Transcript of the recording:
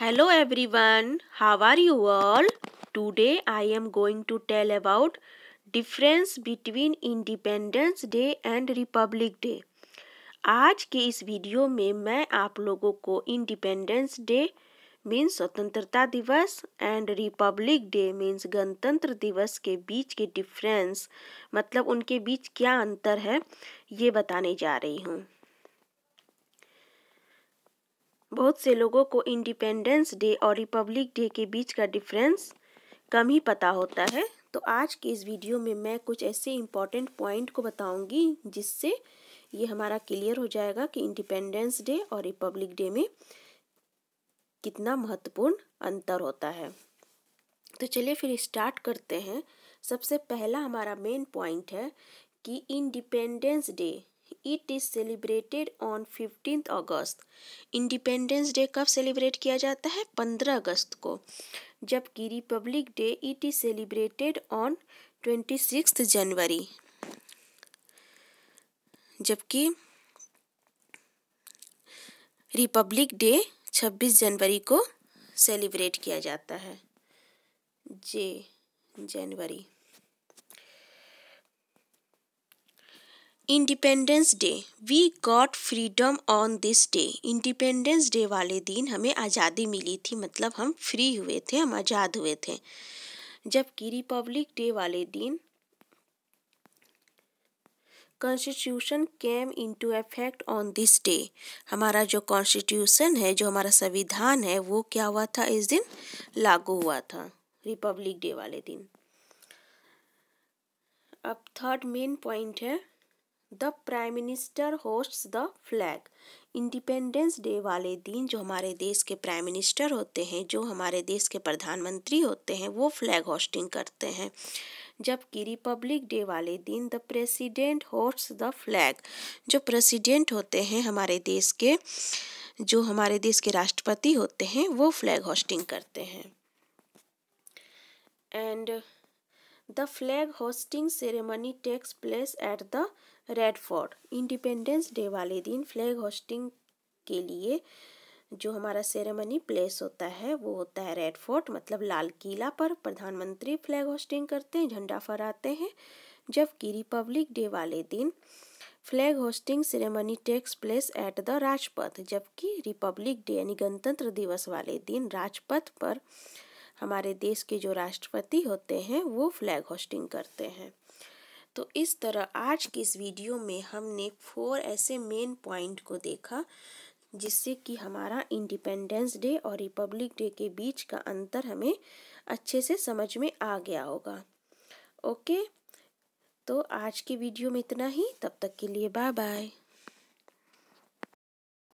hello everyone how are you all today I am going to tell about difference between Independence Day and Republic Day आज के इस video में मैं आप लोगों को इंडिपेंडेंस डे मीन्स स्वतंत्रता दिवस एंड रिपब्लिक डे मीन्स गणतंत्र दिवस के बीच के डिफरेंस मतलब उनके बीच क्या अंतर है ये बताने जा रही हूँ बहुत से लोगों को इंडिपेंडेंस डे और रिपब्लिक डे के बीच का डिफरेंस कम ही पता होता है तो आज के इस वीडियो में मैं कुछ ऐसे इम्पॉर्टेंट पॉइंट को बताऊंगी जिससे ये हमारा क्लियर हो जाएगा कि इंडिपेंडेंस डे और रिपब्लिक डे में कितना महत्वपूर्ण अंतर होता है तो चलिए फिर स्टार्ट करते हैं सबसे पहला हमारा मेन पॉइंट है कि Independence Day it is celebrated on fifteen August Independence Day कब सेलिब्रेट किया जाता है पंद्रह अगस्त को जबकि Republic Day it is celebrated on twenty six January जबकि रिपब्लिक डे छब्बीस जनवरी को सेलिब्रेट किया जाता है जे जनवरी Independence Day we got freedom on this day Independence Day वाले दिन हमें आज़ादी मिली थी मतलब हम फ्री हुए थे हम आज़ाद हुए थे जबकि रिपब्लिक डे वाले दिन constitution came into effect on this day हमारा जो कॉन्स्टिट्यूशन है जो हमारा संविधान है वो क्या हुआ था इस दिन लागू हुआ था रिपब्लिक डे वाले दिन अब थर्ड मेन पॉइंट है the prime minister host the flag Independence Day वाले दिन जो हमारे देश के प्राइम मिनिस्टर होते हैं जो हमारे देश के प्रधानमंत्री होते हैं वो फ्लैग होस्टिंग करते हैं जबकि रिपब्लिक डे वाले दिन the president host the flag जो प्रेसिडेंट होते हैं हमारे देश के जो हमारे देश के राष्ट्रपति होते हैं वो फ्लैग होस्टिंग करते हैं and The flag ceremony ceremony takes place at the fort Independence Day वाले दिन फ्लैग होस्टिंग के लिए जो हमारा सेरेमनी प्लेस होता है वो होता है रेड फोर्ट मतलब लाल किला पर प्रधानमंत्री फ्लैग होस्टिंग करते हैं झंडा फहराते हैं जबकि रिपब्लिक डे वाले दिन flag hosting ceremony takes place at the Rajpath जबकि रिपब्लिक डे यानी गणतंत्र दिवस वाले दिन राजपथ पर हमारे देश के जो राष्ट्रपति होते हैं वो फ्लैग होस्टिंग करते हैं तो इस तरह आज के इस वीडियो में हमने फोर ऐसे मेन पॉइंट को देखा जिससे कि हमारा इंडिपेंडेंस डे और रिपब्लिक डे के बीच का अंतर हमें अच्छे से समझ में आ गया होगा ओके तो आज के वीडियो में इतना ही तब तक के लिए बाय बाय